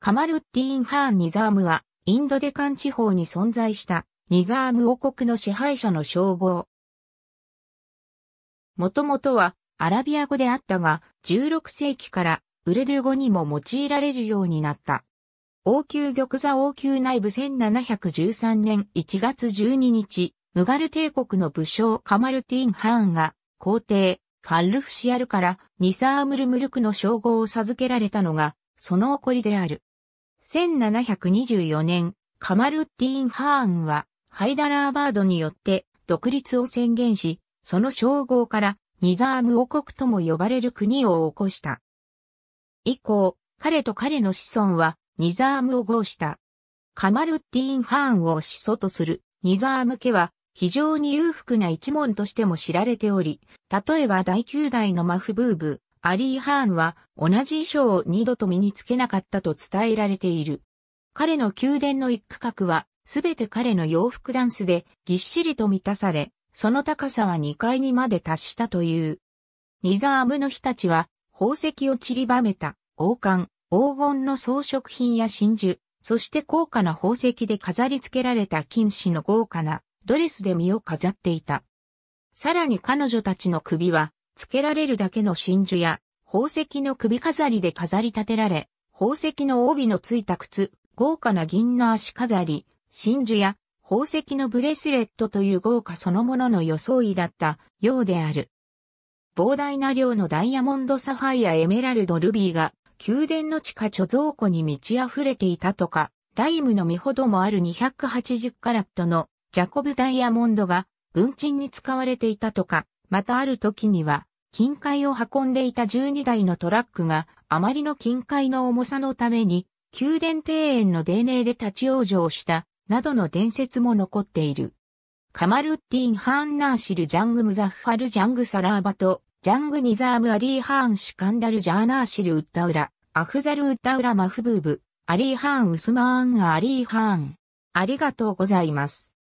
カマルッディーン・ハーン・ニザームは、インドデカン地方に存在したニザーム王国の支配者の称号。もともとはアラビア語であったが、16世紀からウルドゥ語にも用いられるようになった。王宮玉座王宮内部1713年1月12日、ムガル帝国の武将カマルティン・ハーンが皇帝ファルフシアルからニサームルムルクの称号を授けられたのがその起こりである。1724年、カマルッティーン・ハーンは、ハイダラーバードによって独立を宣言し、その称号からニザーム王国とも呼ばれる国を起こした。以降、彼と彼の子孫はニザームを号した。カマルッティーン・ハーンを始祖とするニザーム家は非常に裕福な一門としても知られており、例えば第9代のマフブーブ、アリー・ハーンは同じ衣装を二度と身につけなかったと伝えられている。彼の宮殿の一区画はすべて彼の洋服ダンスでぎっしりと満たされ、その高さは2階にまで達したという。ニザームの日たちは宝石を散りばめた王冠、黄金の装飾品や真珠、そして高価な宝石で飾り付けられた金糸の豪華なドレスで身を飾っていた。さらに彼女たちの首は付けられるだけの真珠や、宝石の首飾りで飾り立てられ、宝石の帯のついた靴、豪華な銀の足飾り、真珠や宝石のブレスレットという豪華そのものの装いだったようである。膨大な量のダイヤモンドサファイアエメラルドルビーが宮殿の地下貯蔵庫に満ち溢れていたとか、ライムの実ほどもある280カラットのジャコブダイヤモンドが文鎮に使われていたとか、またある時には金塊を運んでいた12台のトラックが、あまりの金塊の重さのために、宮殿庭園の泥泞で立ち往生した、などの伝説も残っている。カマルッティン・ハーン・ナーシル・ジャング・ムザッファル・ジャング・サラーバと、ジャング・ニザーム・アリー・ハーン・シュカンダル・ジャーナーシル・ウッタウラ、アフザル・ウッタウラ・マフブーブ、アリー・ハーン・ウスマーン・アリー・ハーン。ありがとうございます。